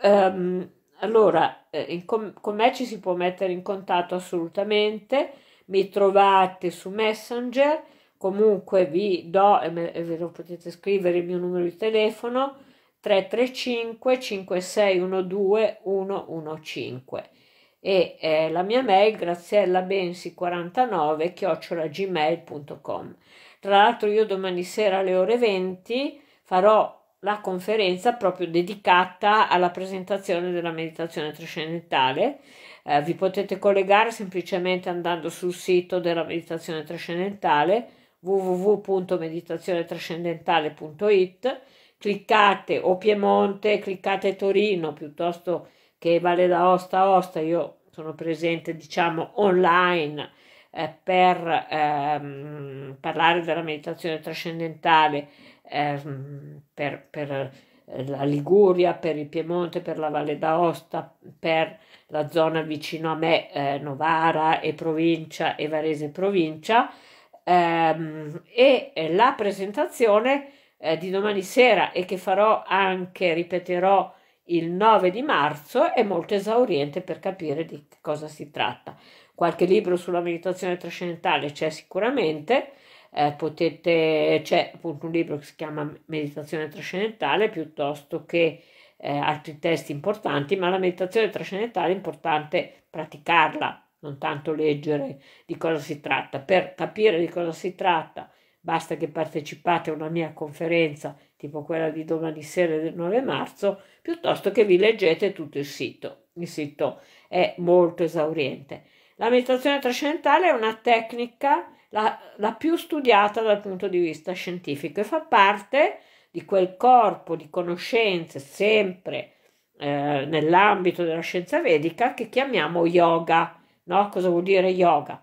Um, allora, eh, com- con me ci si può mettere in contatto assolutamente, mi trovate su Messenger, comunque vi do, e me, ve lo potete scrivere il mio numero di telefono 335 5612 115 e eh, la mia mail graziellabensi49 chiocciolagmail.com. Tra l'altro io domani sera alle ore 20 farò la conferenza proprio dedicata alla presentazione della meditazione trascendentale. Eh, vi potete collegare semplicemente andando sul sito della meditazione trascendentale www.meditazionetrascendentale.it cliccate o Piemonte, cliccate Torino piuttosto che Valle d'Aosta a Osta, io sono presente diciamo online eh, per ehm, parlare della meditazione trascendentale Ehm, per, per eh, la Liguria, per il Piemonte, per la Valle d'Aosta, per la zona vicino a me, eh, Novara e provincia e Varese provincia. Ehm, e la presentazione eh, di domani sera e che farò anche, ripeterò il 9 di marzo, è molto esauriente per capire di cosa si tratta. Qualche libro sulla meditazione trascendentale c'è sicuramente eh, potete, c'è appunto un libro che si chiama Meditazione trascendentale piuttosto che eh, altri testi importanti, ma la meditazione trascendentale è importante praticarla, non tanto leggere di cosa si tratta. Per capire di cosa si tratta basta che partecipate a una mia conferenza tipo quella di domani sera del 9 marzo, piuttosto che vi leggete tutto il sito. Il sito è molto esauriente. La meditazione trascendentale è una tecnica la, la più studiata dal punto di vista scientifico e fa parte di quel corpo di conoscenze sempre eh, nell'ambito della scienza vedica che chiamiamo yoga. No? Cosa vuol dire yoga?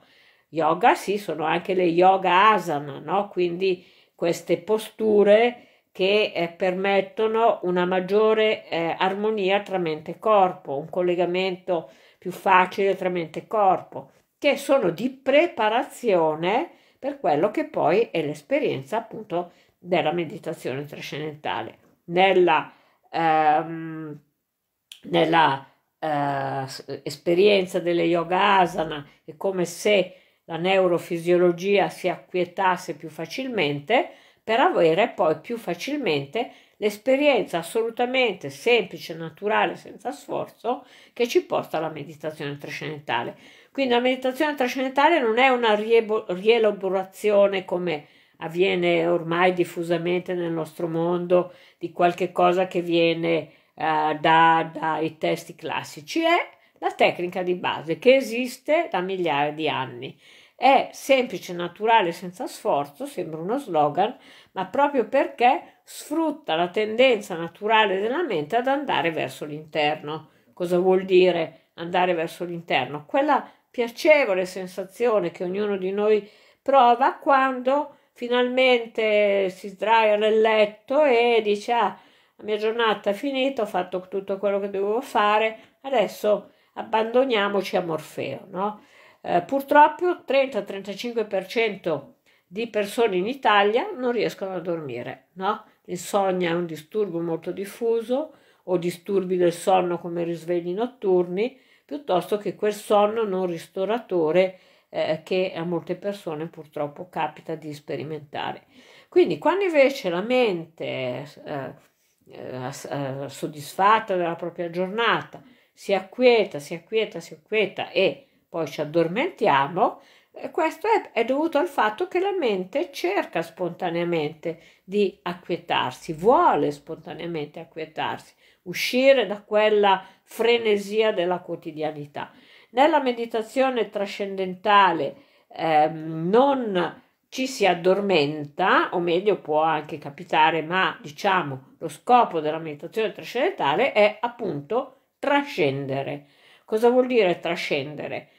Yoga sì, sono anche le yoga asana, no? quindi queste posture che eh, permettono una maggiore eh, armonia tra mente e corpo, un collegamento più facile tra mente e corpo che sono di preparazione per quello che poi è l'esperienza appunto della meditazione trascendentale. Nella, ehm, nella eh, esperienza delle yoga asana è come se la neurofisiologia si acquietasse più facilmente per avere poi più facilmente l'esperienza assolutamente semplice, naturale, senza sforzo che ci porta alla meditazione trascendentale. Quindi la meditazione trascendentale non è una rielaborazione come avviene ormai diffusamente nel nostro mondo di qualche cosa che viene eh, da, dai testi classici, è la tecnica di base che esiste da migliaia di anni. È semplice, naturale, senza sforzo, sembra uno slogan, ma proprio perché sfrutta la tendenza naturale della mente ad andare verso l'interno. Cosa vuol dire andare verso l'interno? Quella piacevole sensazione che ognuno di noi prova quando finalmente si sdraia nel letto e dice ah, la mia giornata è finita, ho fatto tutto quello che dovevo fare, adesso abbandoniamoci a Morfeo. No? Eh, purtroppo 30-35% di persone in Italia non riescono a dormire. No? L'insonnia è un disturbo molto diffuso o disturbi del sonno come risvegli notturni piuttosto che quel sonno non ristoratore eh, che a molte persone purtroppo capita di sperimentare. Quindi quando invece la mente eh, eh, eh soddisfatta della propria giornata si acquieta, si acquieta, si acquieta e poi ci addormentiamo, eh, questo è, è, dovuto al fatto che la mente cerca spontaneamente di acquietarsi, vuole spontaneamente acquietarsi, uscire da quella frenesia della quotidianità. Nella meditazione trascendentale eh, non ci si addormenta, o meglio può anche capitare, ma diciamo lo scopo della meditazione trascendentale è appunto trascendere. Cosa vuol dire trascendere?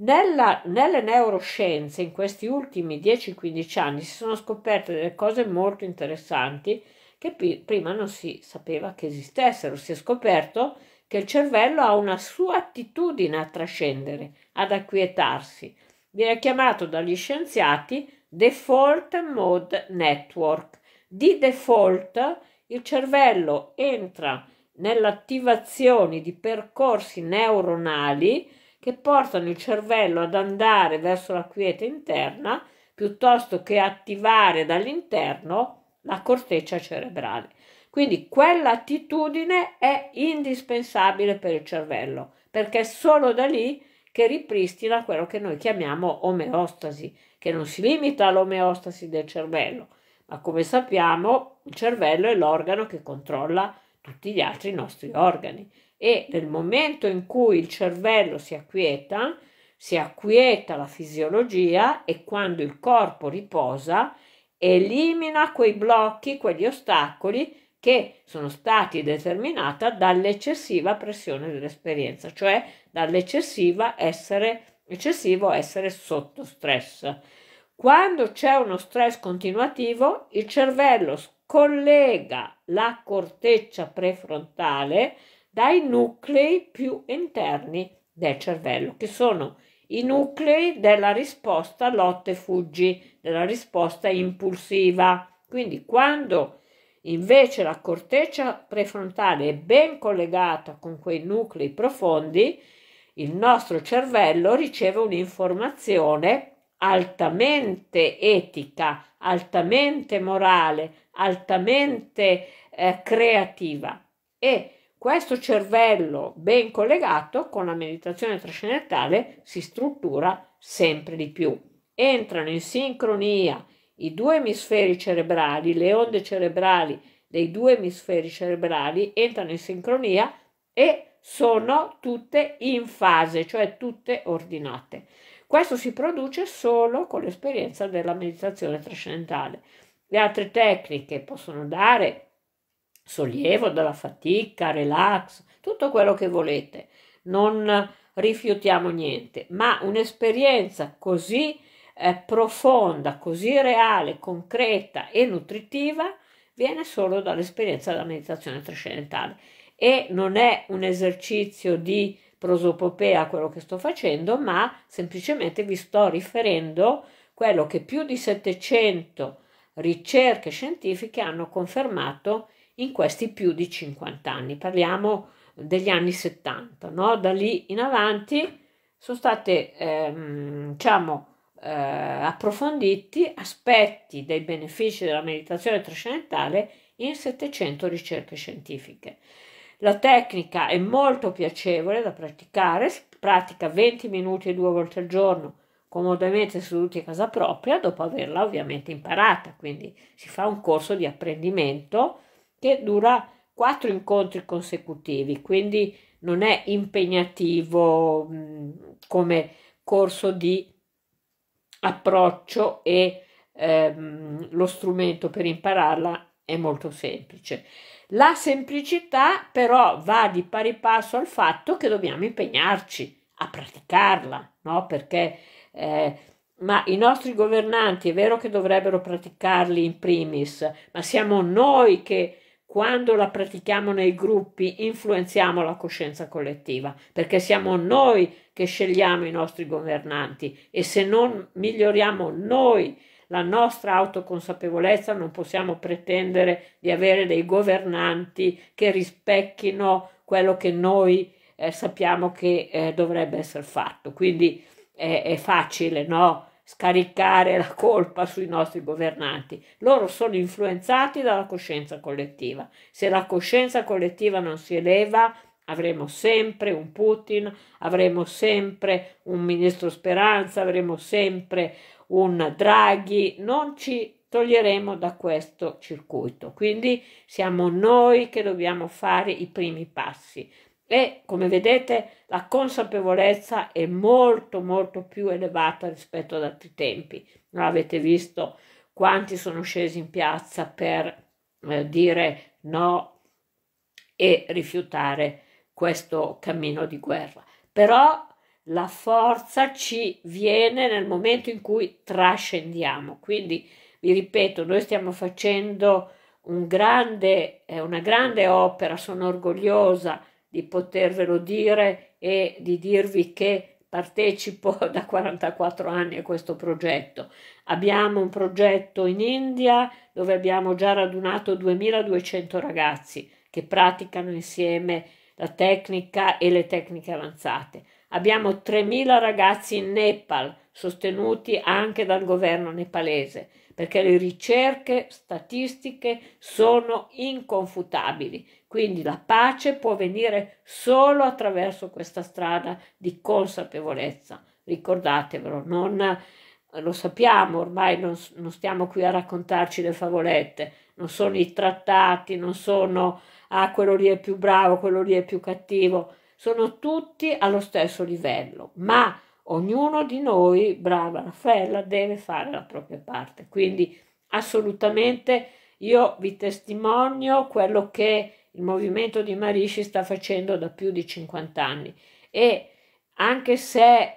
Nella, nelle neuroscienze in questi ultimi 10-15 anni si sono scoperte delle cose molto interessanti che p- prima non si sapeva che esistessero. Si è scoperto che il cervello ha una sua attitudine a trascendere, ad acquietarsi. Viene chiamato dagli scienziati default mode network. Di default il cervello entra nell'attivazione di percorsi neuronali che portano il cervello ad andare verso la quiete interna piuttosto che attivare dall'interno la corteccia cerebrale. Quindi quell'attitudine è indispensabile per il cervello, perché è solo da lì che ripristina quello che noi chiamiamo omeostasi, che non si limita all'omeostasi del cervello, ma come sappiamo il cervello è l'organo che controlla tutti gli altri nostri organi e nel momento in cui il cervello si acquieta, si acquieta la fisiologia e quando il corpo riposa, elimina quei blocchi, quegli ostacoli che sono stati determinati dall'eccessiva pressione dell'esperienza, cioè dall'eccessivo essere, essere sotto stress. Quando c'è uno stress continuativo, il cervello scollega la corteccia prefrontale dai nuclei più interni del cervello, che sono i nuclei della risposta lotte e fuggi, della risposta impulsiva. Quindi quando Invece la corteccia prefrontale è ben collegata con quei nuclei profondi, il nostro cervello riceve un'informazione altamente etica, altamente morale, altamente eh, creativa e questo cervello ben collegato con la meditazione trascendentale si struttura sempre di più. Entrano in sincronia i due emisferi cerebrali, le onde cerebrali dei due emisferi cerebrali entrano in sincronia e sono tutte in fase, cioè tutte ordinate. Questo si produce solo con l'esperienza della meditazione trascendentale. Le altre tecniche possono dare sollievo dalla fatica, relax, tutto quello che volete. Non rifiutiamo niente, ma un'esperienza così eh, profonda, così reale, concreta e nutritiva viene solo dall'esperienza della meditazione trascendentale e non è un esercizio di prosopopea quello che sto facendo, ma semplicemente vi sto riferendo quello che più di 700 ricerche scientifiche hanno confermato in questi più di 50 anni. Parliamo degli anni 70, no? da lì in avanti sono state ehm, diciamo, eh, approfonditi aspetti dei benefici della meditazione trascendentale in 700 ricerche scientifiche. La tecnica è molto piacevole da praticare, si pratica 20 minuti due volte al giorno, comodamente seduti a casa propria, dopo averla ovviamente imparata, quindi si fa un corso di apprendimento che dura quattro incontri consecutivi, quindi non è impegnativo mh, mm, come corso di approccio e ehm, lo strumento per impararla è molto semplice. La semplicità però va di pari passo al fatto che dobbiamo impegnarci a praticarla, no? Perché eh, ma i nostri governanti è vero che dovrebbero praticarli in primis, ma siamo noi che quando la pratichiamo nei gruppi influenziamo la coscienza collettiva, perché siamo noi che scegliamo i nostri governanti e se non miglioriamo noi la nostra autoconsapevolezza non possiamo pretendere di avere dei governanti che rispecchino quello che noi eh, sappiamo che eh, dovrebbe essere fatto. Quindi eh, è facile, no? scaricare la colpa sui nostri governanti. Loro sono influenzati dalla coscienza collettiva. Se la coscienza collettiva non si eleva, avremo sempre un Putin, avremo sempre un ministro Speranza, avremo sempre un Draghi, non ci toglieremo da questo circuito. Quindi siamo noi che dobbiamo fare i primi passi. E come vedete la consapevolezza è molto molto più elevata rispetto ad altri tempi. Non avete visto quanti sono scesi in piazza per eh, dire no e rifiutare questo cammino di guerra. Però la forza ci viene nel momento in cui trascendiamo. Quindi vi ripeto, noi stiamo facendo un grande, eh, una grande opera, sono orgogliosa di potervelo dire e di dirvi che partecipo da 44 anni a questo progetto. Abbiamo un progetto in India dove abbiamo già radunato 2200 ragazzi che praticano insieme la tecnica e le tecniche avanzate. Abbiamo 3000 ragazzi in Nepal sostenuti anche dal governo nepalese perché le ricerche statistiche sono inconfutabili quindi la pace può venire solo attraverso questa strada di consapevolezza. Ricordatevelo, non, eh, lo sappiamo ormai, non, non stiamo qui a raccontarci le favolette, non sono i trattati, non sono ah, quello lì è più bravo, quello lì è più cattivo, sono tutti allo stesso livello, ma ognuno di noi, brava Raffaella, deve fare la propria parte. Quindi assolutamente io vi testimonio quello che il movimento di Marisci sta facendo da più di 50 anni e anche se è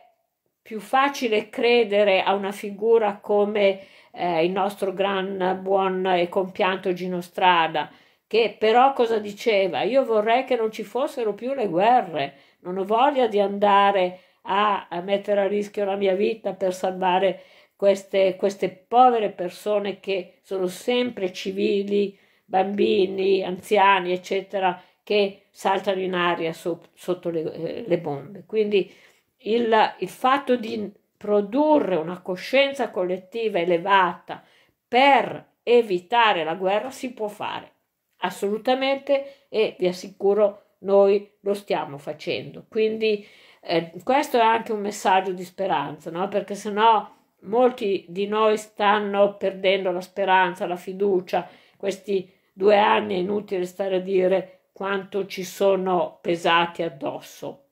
più facile credere a una figura come eh, il nostro gran buon e compianto Gino Strada, che però cosa diceva? Io vorrei che non ci fossero più le guerre, non ho voglia di andare a, a mettere a rischio la mia vita per salvare queste, queste povere persone che sono sempre civili bambini, anziani, eccetera, che saltano in aria so, sotto le, eh, le, bombe. Quindi il, il fatto di produrre una coscienza collettiva elevata per evitare la guerra si può fare, assolutamente, e vi assicuro noi lo stiamo facendo. Quindi eh, questo è anche un messaggio di speranza, no? perché sennò molti di noi stanno perdendo la speranza, la fiducia, questi Due anni è inutile stare a dire quanto ci sono pesati addosso,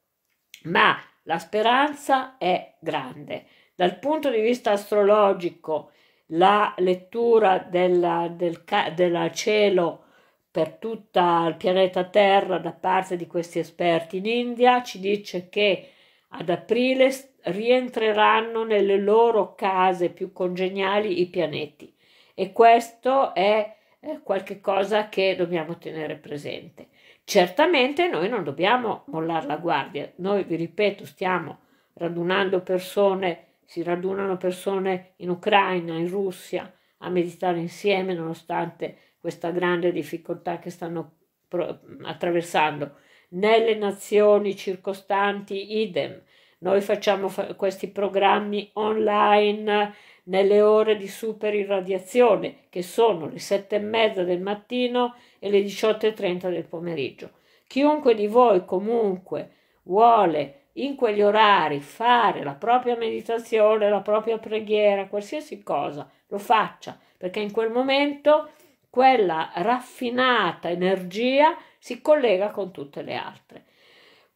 ma la speranza è grande. Dal punto di vista astrologico, la lettura della, del della cielo per tutto il pianeta Terra da parte di questi esperti in India ci dice che ad aprile rientreranno nelle loro case più congeniali i pianeti e questo è qualche cosa che dobbiamo tenere presente. Certamente noi non dobbiamo mollare la guardia, noi vi ripeto stiamo radunando persone, si radunano persone in Ucraina, in Russia, a meditare insieme nonostante questa grande difficoltà che stanno attraversando. Nelle nazioni circostanti idem, noi facciamo fa- questi programmi online nelle ore di super irradiazione, che sono le sette e mezza del mattino e le 18.30 del pomeriggio. Chiunque di voi comunque vuole in quegli orari fare la propria meditazione, la propria preghiera, qualsiasi cosa, lo faccia, perché in quel momento quella raffinata energia si collega con tutte le altre.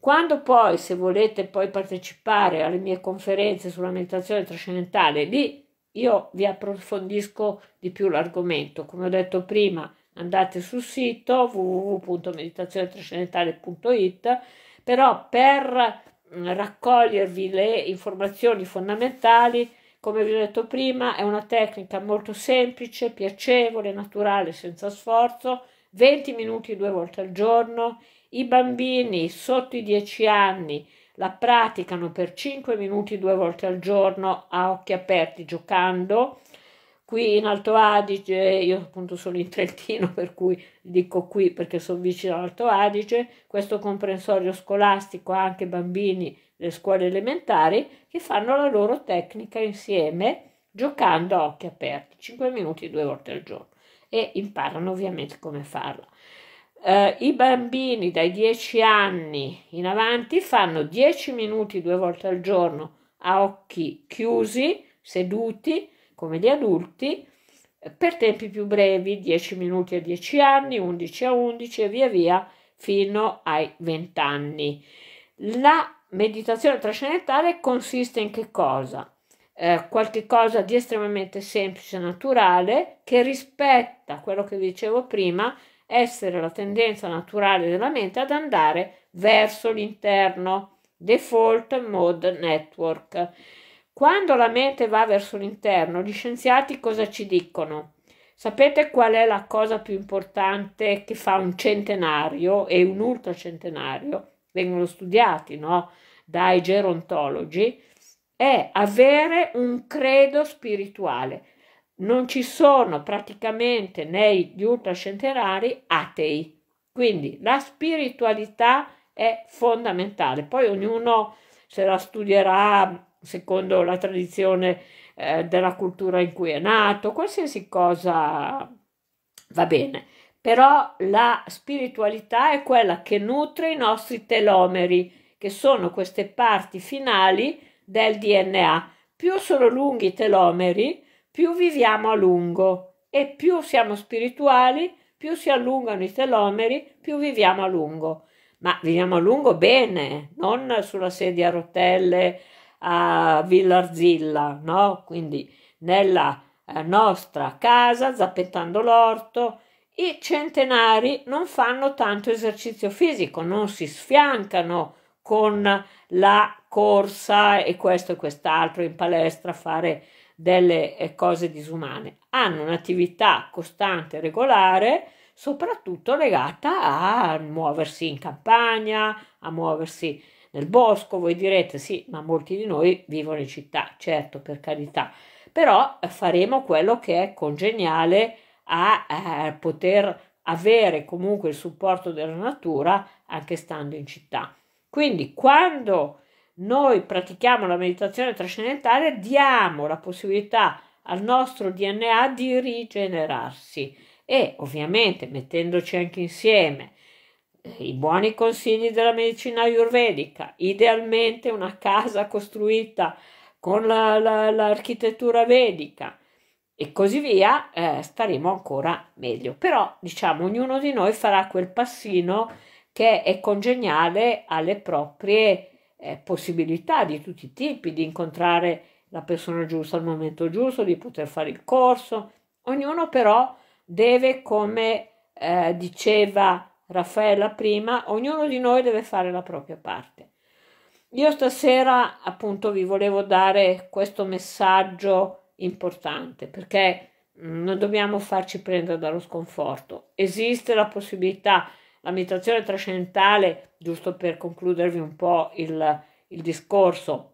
Quando poi, se volete poi partecipare alle mie conferenze sulla meditazione trascendentale, lì io vi approfondisco di più l'argomento. Come ho detto prima, andate sul sito www.meditazionetrascendentale.it, però per mm, raccogliervi le informazioni fondamentali, come vi ho detto prima, è una tecnica molto semplice, piacevole, naturale, senza sforzo, 20 minuti due volte al giorno i bambini sotto i 10 anni la praticano per 5 minuti due volte al giorno a occhi aperti giocando. Qui in Alto Adige, io appunto sono in Trentino, per cui dico qui perché sono vicino all'Alto Adige, questo comprensorio scolastico ha anche bambini delle scuole elementari che fanno la loro tecnica insieme giocando a occhi aperti, 5 minuti due volte al giorno e imparano ovviamente come farla eh, i bambini dai 10 anni in avanti fanno 10 minuti due volte al giorno a occhi chiusi, seduti, come gli adulti, per tempi più brevi, 10 minuti a 10 anni, 11 a 11 e via via fino ai 20 anni. La meditazione trascendentale consiste in che cosa? Eh, qualche cosa di estremamente semplice e naturale che rispetta quello che vi dicevo prima essere la tendenza naturale della mente ad andare verso l'interno, default mode network. Quando la mente va verso l'interno, gli scienziati cosa ci dicono? Sapete qual è la cosa più importante che fa un centenario e un ultracentenario? Vengono studiati no? dai gerontologi. È avere un credo spirituale non ci sono praticamente negli ultrascenterari atei. Quindi la spiritualità è fondamentale. Poi ognuno se la studierà secondo la tradizione eh, della cultura in cui è nato, qualsiasi cosa va bene. Però la spiritualità è quella che nutre i nostri telomeri, che sono queste parti finali del DNA. Più sono lunghi i telomeri, più viviamo a lungo e più siamo spirituali, più si allungano i telomeri, più viviamo a lungo. Ma viviamo a lungo bene, non sulla sedia a rotelle a Villa Arzilla, no? Quindi nella eh, nostra casa, zappettando l'orto, i centenari non fanno tanto esercizio fisico, non si sfiancano con la corsa e questo e quest'altro in palestra, a fare delle eh, cose disumane, hanno un'attività costante, regolare, soprattutto legata a muoversi in campagna, a muoversi nel bosco. Voi direte sì, ma molti di noi vivono in città, certo, per carità, però eh, faremo quello che è congeniale a, a eh, poter avere comunque il supporto della natura anche stando in città. Quindi quando noi pratichiamo la meditazione trascendentale, diamo la possibilità al nostro DNA di rigenerarsi e ovviamente mettendoci anche insieme eh, i buoni consigli della medicina ayurvedica, idealmente una casa costruita con la, la, l'architettura vedica e così via, eh, staremo ancora meglio. Però diciamo, ognuno di noi farà quel passino che è congeniale alle proprie eh, possibilità di tutti i tipi, di incontrare la persona giusta al momento giusto, di poter fare il corso. Ognuno però deve, come eh, diceva Raffaella prima, ognuno di noi deve fare la propria parte. Io stasera appunto vi volevo dare questo messaggio importante perché mm, non dobbiamo farci prendere dallo sconforto. Esiste la possibilità la meditazione trascendentale, giusto per concludervi un po' il, il discorso,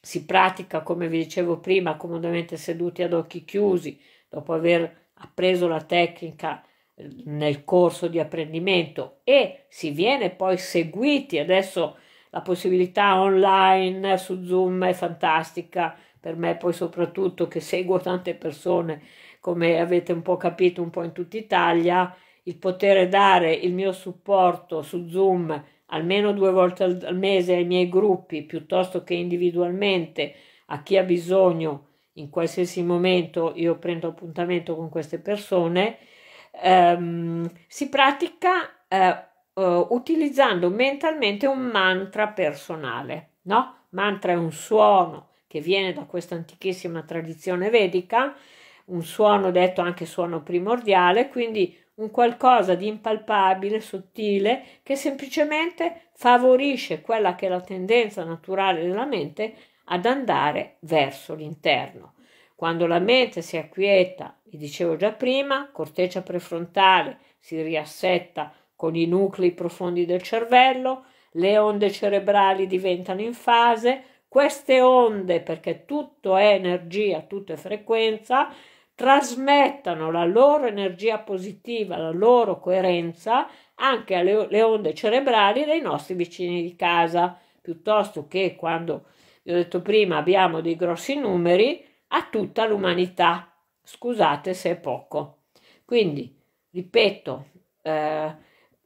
si pratica, come vi dicevo prima, comodamente seduti ad occhi chiusi, dopo aver appreso la tecnica eh, nel corso di apprendimento e si viene poi seguiti. Adesso la possibilità online su Zoom è fantastica per me, poi soprattutto che seguo tante persone, come avete un po' capito, un po' in tutta Italia il poter dare il mio supporto su Zoom almeno due volte al mese ai miei gruppi piuttosto che individualmente a chi ha bisogno in qualsiasi momento io prendo appuntamento con queste persone ehm, si pratica eh, eh utilizzando mentalmente un mantra personale no? mantra è un suono che viene da questa antichissima tradizione vedica un suono detto anche suono primordiale, quindi un qualcosa di impalpabile, sottile, che semplicemente favorisce quella che è la tendenza naturale della mente ad andare verso l'interno. Quando la mente si acquieta, vi dicevo già prima, corteccia prefrontale si riassetta con i nuclei profondi del cervello, le onde cerebrali diventano in fase, queste onde, perché tutto è energia, tutto è frequenza, trasmettano la loro energia positiva, la loro coerenza anche alle onde cerebrali dei nostri vicini di casa, piuttosto che quando, vi ho detto prima, abbiamo dei grossi numeri, a tutta l'umanità. Scusate se è poco. Quindi, ripeto, eh,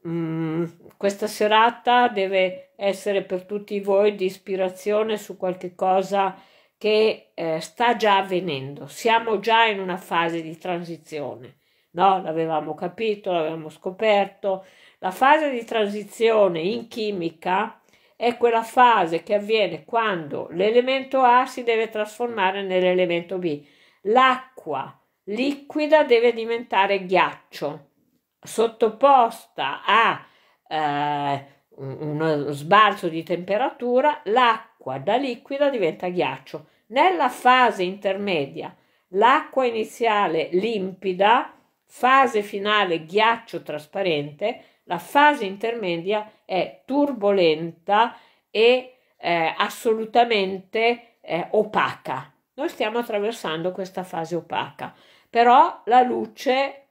mh, mm, questa serata deve essere per tutti voi di ispirazione su qualche cosa che eh, sta già avvenendo, siamo già in una fase di transizione, no? L'avevamo capito, l'avevamo scoperto. La fase di transizione in chimica è quella fase che avviene quando l'elemento A si deve trasformare nell'elemento B. L'acqua liquida deve diventare ghiaccio, sottoposta a eh, uno sbalzo di temperatura, l'acqua da liquida diventa ghiaccio. Nella fase intermedia, l'acqua iniziale limpida, fase finale ghiaccio trasparente, la fase intermedia è turbolenta e eh, assolutamente eh, opaca. Noi stiamo attraversando questa fase opaca, però la luce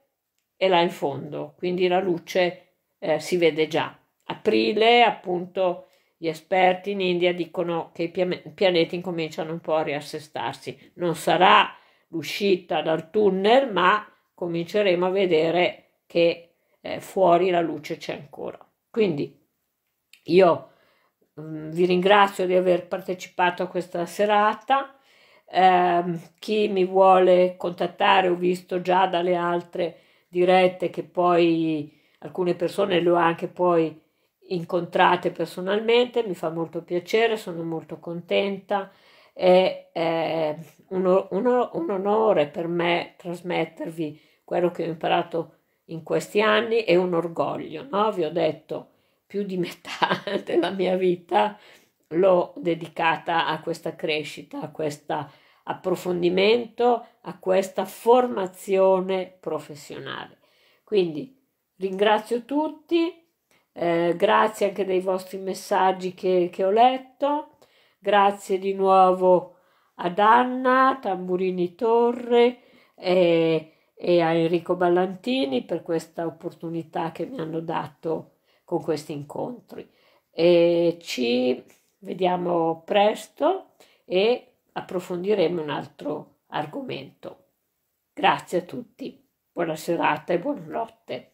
è là in fondo, quindi la luce eh, si vede già. Aprile, appunto, gli esperti in India dicono che i pianeti cominciano un po' a riassestarsi. Non sarà l'uscita dal tunnel, ma cominceremo a vedere che eh, fuori la luce c'è ancora. Quindi io mh, mm, vi ringrazio di aver partecipato a questa serata. Eh, chi mi vuole contattare, ho visto già dalle altre dirette che poi alcune persone le ho anche poi incontrate personalmente, mi fa molto piacere, sono molto contenta. È, un, un, un onore per me trasmettervi quello che ho imparato in questi anni e un orgoglio, no? Vi ho detto, più di metà della mia vita l'ho dedicata a questa crescita, a questo approfondimento, a questa formazione professionale. Quindi ringrazio tutti eh, grazie anche dei vostri messaggi che, che ho letto. Grazie di nuovo ad Anna Tamburini Torre e, e a Enrico Ballantini per questa opportunità che mi hanno dato con questi incontri. E ci vediamo presto e approfondiremo un altro argomento. Grazie a tutti, buona serata e buonanotte.